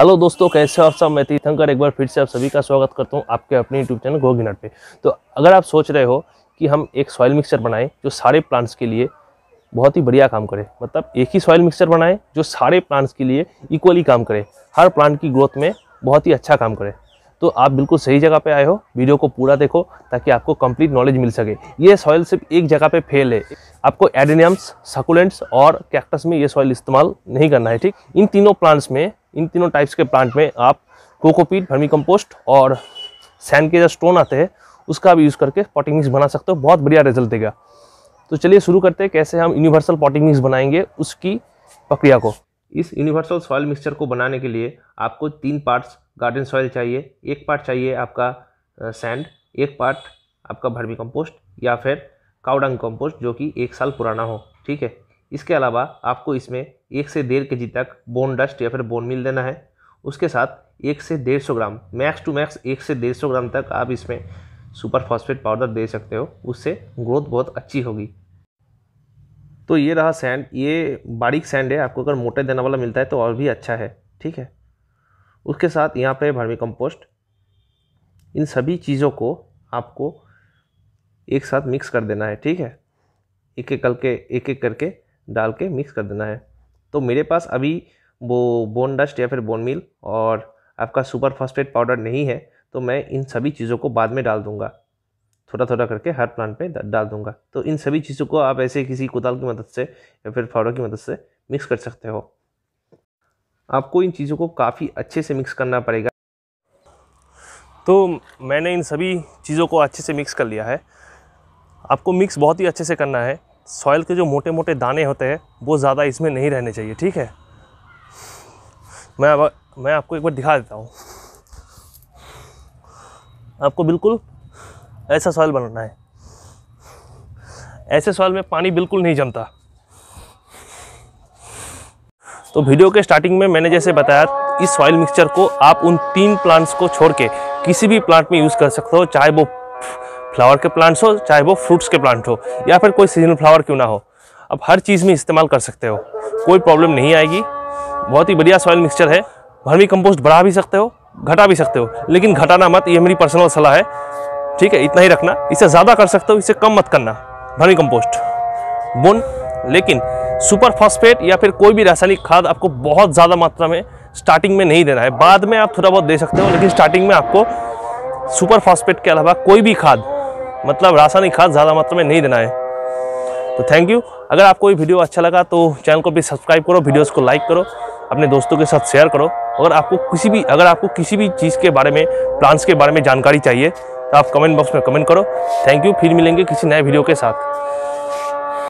hello दोस्तों कैसे हो आप सब मैं तीर्थंकर एक बार फिर से आप सभी का स्वागत करता हूँ आपके अपने यूट्यूब चैनल गोगिनट पे तो अगर आप सोच रहे हो कि हम एक सॉइल मिक्सचर बनाएं जो सारे प्लांट्स के लिए बहुत ही बढ़िया काम करे मतलब एक ही सॉइल मिक्सचर बनाएं जो सारे प्लांट्स के लिए इक्वली काम करे हर प्लांट की ग्रोथ में बहुत ही अच्छा काम करे तो आप बिल्कुल सही जगह पर आए हो वीडियो को पूरा देखो ताकि आपको कम्प्लीट नॉलेज मिल सके ये सॉइल सिर्फ एक जगह पर फेल है आपको एडेनियम्स सकुलेंट्स और कैक्टस में ये सॉइल इस्तेमाल नहीं करना है ठीक इन तीनों प्लांट्स में इन तीनों टाइप्स के प्लांट में आप कोकोपीट भर्मी कंपोस्ट और सैन के जो स्टोन आते हैं उसका भी यूज़ करके पॉटिंग मिक्स बना सकते हो बहुत बढ़िया रिजल्ट देगा तो चलिए शुरू करते हैं कैसे हम यूनिवर्सल पॉटिंग मिक्स बनाएंगे उसकी प्रक्रिया को इस यूनिवर्सल सॉयल मिक्सचर को बनाने के लिए आपको तीन पार्ट्स गार्डन सॉयल चाहिए एक पार्ट चाहिए आपका सैंड एक पार्ट आपका भर्मी कंपोस्ट या फिर काउडंग कंपोस्ट जो कि एक साल पुराना हो ठीक है इसके अलावा आपको इसमें एक से डेढ़ के जी तक बोन डस्ट या फिर बोन मिल देना है उसके साथ एक से डेढ़ सौ ग्राम मैक्स टू मैक्स एक से डेढ़ सौ ग्राम तक आप इसमें सुपर फॉस्फेट पाउडर दे सकते हो उससे ग्रोथ बहुत अच्छी होगी तो ये रहा सैंड ये बारीक सैंड है आपको अगर मोटे देने वाला मिलता है तो और भी अच्छा है ठीक है उसके साथ यहाँ पर भर्मी कंपोस्ट इन सभी चीज़ों को आपको एक साथ मिक्स कर देना है ठीक है एक एक करके एक एक करके डाल के मिक्स कर देना है तो मेरे पास अभी वो बोन डस्ट या फिर बोन मिल और आपका सुपर फास्फेट पाउडर नहीं है तो मैं इन सभी चीज़ों को बाद में डाल दूँगा थोड़ा थोड़ा करके हर प्लांट पे डाल दूंगा तो इन सभी चीज़ों को आप ऐसे किसी कुदाल की मदद से या फिर फावड़ा की मदद से मिक्स कर सकते हो आपको इन चीज़ों को काफ़ी अच्छे से मिक्स करना पड़ेगा तो मैंने इन सभी चीज़ों को अच्छे से मिक्स कर लिया है आपको मिक्स बहुत ही अच्छे से करना है सॉइल के जो मोटे मोटे दाने होते हैं वो ज़्यादा इसमें नहीं रहने चाहिए ठीक है मैं अब मैं आपको एक बार दिखा देता हूँ आपको बिल्कुल ऐसा सॉइल बनाना है ऐसे सॉइल में पानी बिल्कुल नहीं जमता तो वीडियो के स्टार्टिंग में मैंने जैसे बताया इस सॉइल मिक्सचर को आप उन तीन प्लांट्स को छोड़ के किसी भी प्लांट में यूज़ कर सकते हो चाहे वो फ्लावर के प्लांट्स हो चाहे वो फ्रूट्स के प्लांट हो या फिर कोई सीजनल फ्लावर क्यों ना हो आप हर चीज़ में इस्तेमाल कर सकते हो कोई प्रॉब्लम नहीं आएगी बहुत ही बढ़िया सॉइल मिक्सचर है भर्मी कंपोस्ट बढ़ा भी सकते हो घटा भी सकते हो लेकिन घटाना मत ये मेरी पर्सनल सलाह है ठीक है इतना ही रखना इसे ज़्यादा कर सकते हो इसे कम मत करना भर्मी कंपोस्ट बुन लेकिन सुपर फॉस्फेट या फिर कोई भी रासायनिक खाद आपको बहुत ज़्यादा मात्रा में स्टार्टिंग में नहीं देना है बाद में आप थोड़ा बहुत दे सकते हो लेकिन स्टार्टिंग में आपको सुपर फॉस्फेट के अलावा कोई भी खाद मतलब रासायनिक खाद ज़्यादा मात्रा में नहीं देना है तो थैंक यू अगर आपको ये वीडियो अच्छा लगा तो चैनल को भी सब्सक्राइब करो वीडियोज़ को लाइक करो अपने दोस्तों के साथ शेयर करो अगर आपको किसी भी अगर आपको किसी भी चीज़ के बारे में प्लांट्स के बारे में जानकारी चाहिए तो आप कमेंट बॉक्स में कमेंट करो थैंक यू फिर मिलेंगे किसी नए वीडियो के साथ